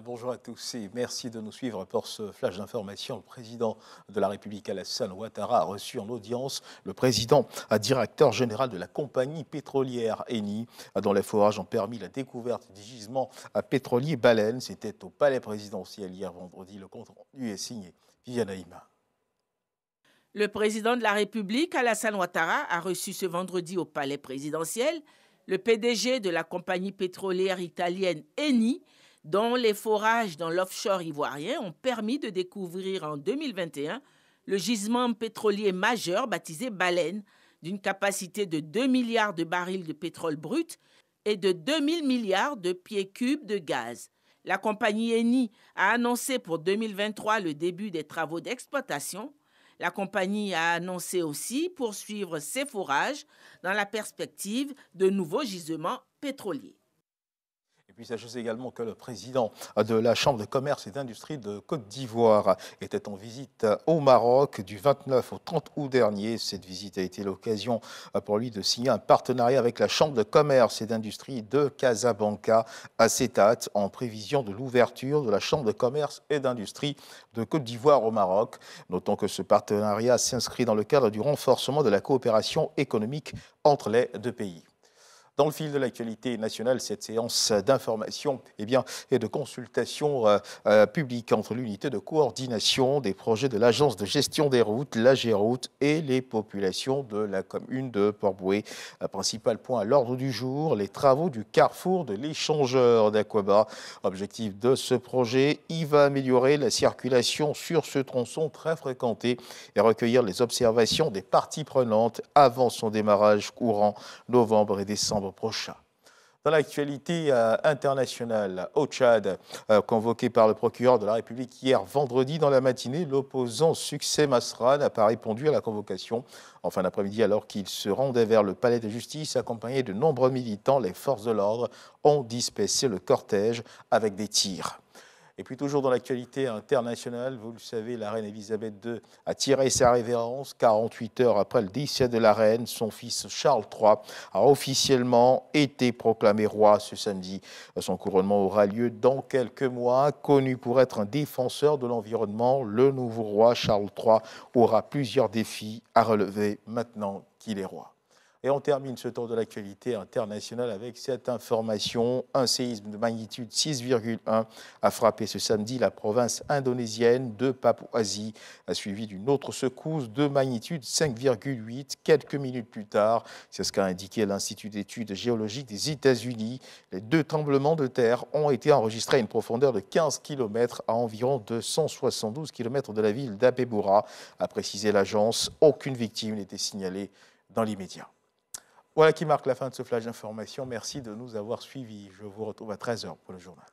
Euh, bonjour à tous et merci de nous suivre pour ce flash d'information. Le président de la République Alassane Ouattara a reçu en audience le président à euh, directeur général de la compagnie pétrolière ENI, euh, dont les forages ont permis la découverte du gisement à pétrolier baleine. C'était au palais présidentiel hier vendredi. Le compte rendu est signé. Viviane Aïma. Le président de la République Alassane Ouattara a reçu ce vendredi au palais présidentiel le PDG de la compagnie pétrolière italienne ENI dont les forages dans l'offshore ivoirien ont permis de découvrir en 2021 le gisement pétrolier majeur baptisé Baleine, d'une capacité de 2 milliards de barils de pétrole brut et de 000 milliards de pieds cubes de gaz. La compagnie Eni a annoncé pour 2023 le début des travaux d'exploitation. La compagnie a annoncé aussi poursuivre ses forages dans la perspective de nouveaux gisements pétroliers. Il sachez également que le président de la Chambre de commerce et d'industrie de Côte d'Ivoire était en visite au Maroc du 29 au 30 août dernier. Cette visite a été l'occasion euh, pour lui de signer un partenariat avec la Chambre de commerce et d'industrie de Casablanca à CETAT en prévision de l'ouverture de la Chambre de commerce et d'industrie de Côte d'Ivoire au Maroc. Notons que ce partenariat s'inscrit dans le cadre du renforcement de la coopération économique entre les deux pays. Dans le fil de l'actualité nationale, cette séance d'information et eh et de consultation euh, euh, publique entre l'unité de coordination des projets de l'agence de gestion des routes, la Géroute, et les populations de la commune de Port-Boué. Euh, principal point à l'ordre du jour, les travaux du carrefour de l'échangeur d'Aquaba. Objectif de ce projet, il va améliorer la circulation sur ce tronçon très fréquenté et recueillir les observations des parties prenantes avant son démarrage courant novembre et décembre prochain. Dans l'actualité euh, internationale, au Tchad, euh, convoqué par le procureur de la République hier vendredi dans la matinée, l'opposant Succès Masran n'a pas répondu à la convocation en fin d'après-midi alors qu'il se rendait vers le palais de justice accompagné de nombreux militants. Les forces de l'ordre ont dispersé le cortège avec des tirs. Et puis toujours dans l'actualité internationale, vous le savez, la reine Elisabeth II a tiré sa révérence 48 heures après le décès de la reine. Son fils Charles III a officiellement été proclamé roi ce samedi. Son couronnement aura lieu dans quelques mois. Connu pour être un défenseur de l'environnement, le nouveau roi Charles III aura plusieurs défis à relever maintenant qu'il est roi. Et on termine ce tour de l'actualité internationale avec cette information. Un séisme de magnitude 6,1 a frappé ce samedi la province indonésienne de Papouasie, suivi d'une autre secousse de magnitude 5,8 quelques minutes plus tard. C'est ce qu'a indiqué l'Institut d'études géologiques des États-Unis. Les deux tremblements de terre ont été enregistrés à une profondeur de 15 km à environ 272 km de la ville d'Abebura, A précisé l'agence, aucune victime n'était signalée dans l'immédiat. Voilà qui marque la fin de ce flash d'information. Merci de nous avoir suivis. Je vous retrouve à 13h pour le journal.